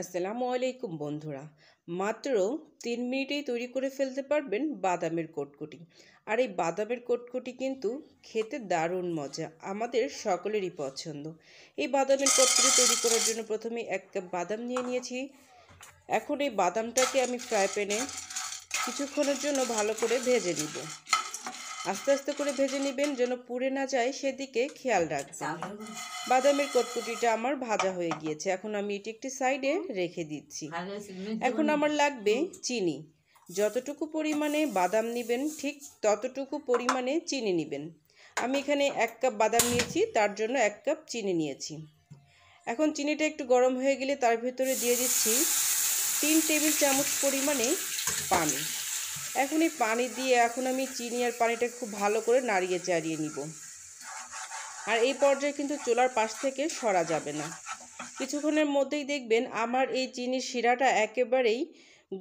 আসসালামু আলাইকুম বন্ধুরা মাত্র তিন মিনিটেই তৈরি করে ফেলতে পারবেন বাদামের কটকটি আর এই বাদামের কটকটি কিন্তু খেতে দারুণ মজা আমাদের সকলেরই পছন্দ এই বাদামের কটকটি তৈরি করার জন্য প্রথমে এক কাপ বাদাম নিয়ে নিয়েছি এখন এই বাদামটাকে আমি ফ্রাই প্যানে কিছুক্ষণের জন্য ভালো করে ভেজে নিব আস্তে আস্তে করে ভেজে নেবেন যেন পুড়ে না যায় সেদিকে খেয়াল রাখবেন বাদামের কটকুটিটা আমার ভাজা হয়ে গিয়েছে এখন আমি এটি একটি সাইডে রেখে দিচ্ছি এখন আমার লাগবে চিনি যতটুকু পরিমাণে বাদাম নেবেন ঠিক ততটুকু পরিমাণে চিনি নেবেন আমি এখানে এক কাপ বাদাম নিয়েছি তার জন্য এক কাপ চিনি নিয়েছি এখন চিনিটা একটু গরম হয়ে গেলে তার ভেতরে দিয়ে দিচ্ছি তিন টেবিল চামচ পরিমাণে পানি এখন এই পানি দিয়ে এখন আমি চিনি আর পানিটা খুব ভালো করে নাড়িয়ে চাড়িয়ে নিব আর এই পর্যায়ে কিন্তু চুলার পাশ থেকে সরা যাবে না কিছুক্ষণের মধ্যেই দেখবেন আমার এই চিনির শিরাটা একেবারেই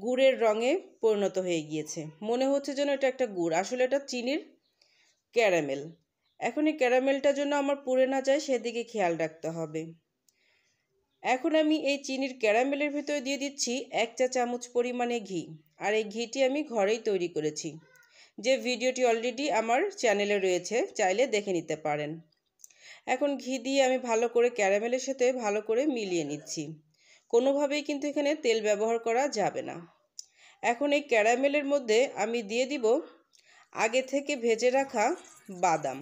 গুড়ের রঙে পরিণত হয়ে গিয়েছে মনে হচ্ছে যেন এটা একটা গুড় আসলে এটা চিনির ক্যারামেল এখন এই ক্যারামেলটা জন্য আমার পুড়ে না যায় সেদিকে খেয়াল রাখতে হবে এখন আমি এই চিনির ক্যারামেলের ভিতরে দিয়ে দিচ্ছি এক চা চামচ পরিমাণে ঘি আর এই ঘিটি আমি ঘরেই তৈরি করেছি যে ভিডিওটি অলরেডি আমার চ্যানেলে রয়েছে চাইলে দেখে নিতে পারেন এখন ঘি দিয়ে আমি ভালো করে ক্যারামেলের সাথে ভালো করে মিলিয়ে নিচ্ছি কোনোভাবেই কিন্তু এখানে তেল ব্যবহার করা যাবে না এখন এই ক্যারামেলের মধ্যে আমি দিয়ে দিব আগে থেকে ভেজে রাখা বাদাম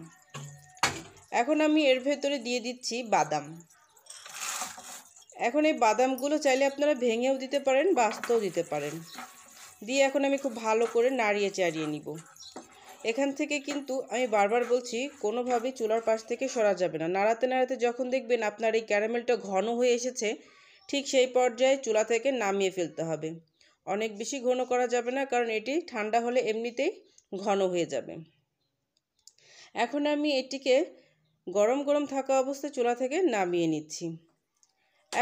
এখন আমি এর ভেতরে দিয়ে দিচ্ছি বাদাম এখন এই বাদামগুলো চাইলে আপনারা ভেঙেও দিতে পারেন বাস্তও দিতে পারেন দিয়ে এখন আমি খুব ভালো করে নাড়িয়ে চাড়িয়ে নিব এখান থেকে কিন্তু আমি বারবার বলছি কোনোভাবে চুলার পাশ থেকে সরা যাবে না নাড়াতে নাড়াতে যখন দেখবেন আপনার এই ক্যারামেলটা ঘন হয়ে এসেছে ঠিক সেই পর্যায়ে চুলা থেকে নামিয়ে ফেলতে হবে অনেক বেশি ঘন করা যাবে না কারণ এটি ঠান্ডা হলে এমনিতেই ঘন হয়ে যাবে এখন আমি এটিকে গরম গরম থাকা অবস্থায় চুলা থেকে নামিয়ে নিচ্ছি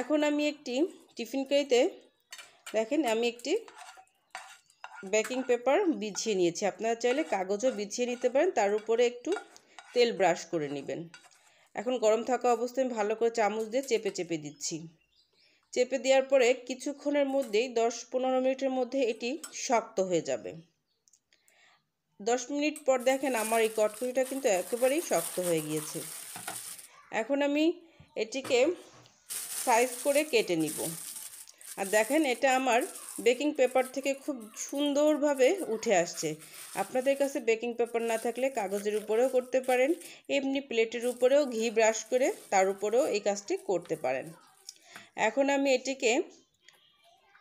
এখন আমি একটি টিফিন কেড়িতে দেখেন আমি একটি বেকিং পেপার বিছিয়ে নিয়েছি আপনারা চাইলে কাগজও বিছিয়ে নিতে পারেন তার উপরে একটু তেল ব্রাশ করে নেবেন এখন গরম থাকা অবস্থায় ভালো করে চামচ দিয়ে চেপে চেপে দিচ্ছি চেপে দেওয়ার পরে কিছুক্ষণের মধ্যেই দশ পনেরো মিনিটের মধ্যে এটি শক্ত হয়ে যাবে দশ মিনিট পর দেখেন আমার এই কটকুরিটা কিন্তু একেবারেই শক্ত হয়ে গিয়েছে এখন আমি এটিকে সাইজ করে কেটে নিব আর দেখেন এটা আমার বেকিং পেপার থেকে খুব সুন্দরভাবে উঠে আসছে আপনাদের কাছে বেকিং পেপার না থাকলে কাগজের উপরেও করতে পারেন এমনি প্লেটের উপরেও ঘি ব্রাশ করে তার উপরেও এই কাজটি করতে পারেন এখন আমি এটিকে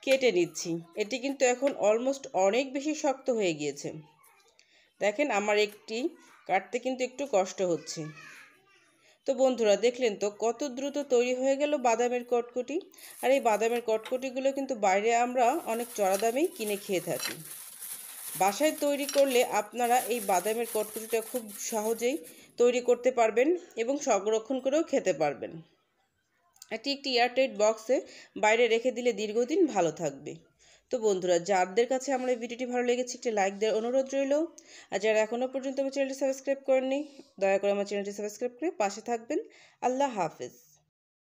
কেটে নিচ্ছি এটি কিন্তু এখন অলমোস্ট অনেক বেশি শক্ত হয়ে গিয়েছে দেখেন আমার একটি কাটতে কিন্তু একটু কষ্ট হচ্ছে তো বন্ধুরা দেখলেন তো কত দ্রুত তৈরি হয়ে গেল বাদামের কটকটি আর এই বাদামের কটকটিগুলো কিন্তু বাইরে আমরা অনেক চড়া দামেই কিনে খেয়ে থাকি বাসায় তৈরি করলে আপনারা এই বাদামের কটকটিটা খুব সহজেই তৈরি করতে পারবেন এবং সংরক্ষণ করেও খেতে পারবেন এটি একটি এয়ারটাইট বক্সে বাইরে রেখে দিলে দীর্ঘদিন ভালো থাকবে তো বন্ধুরা যাদের কাছে আমার এই ভিডিওটি ভালো লেগেছে একটি লাইক দেওয়ার অনুরোধ রইল আর যারা এখনও পর্যন্ত আমার চ্যানেলটি সাবস্ক্রাইব করেননি দয়া করে আমার চ্যানেলটি সাবস্ক্রাইব করে পাশে থাকবেন আল্লাহ হাফেজ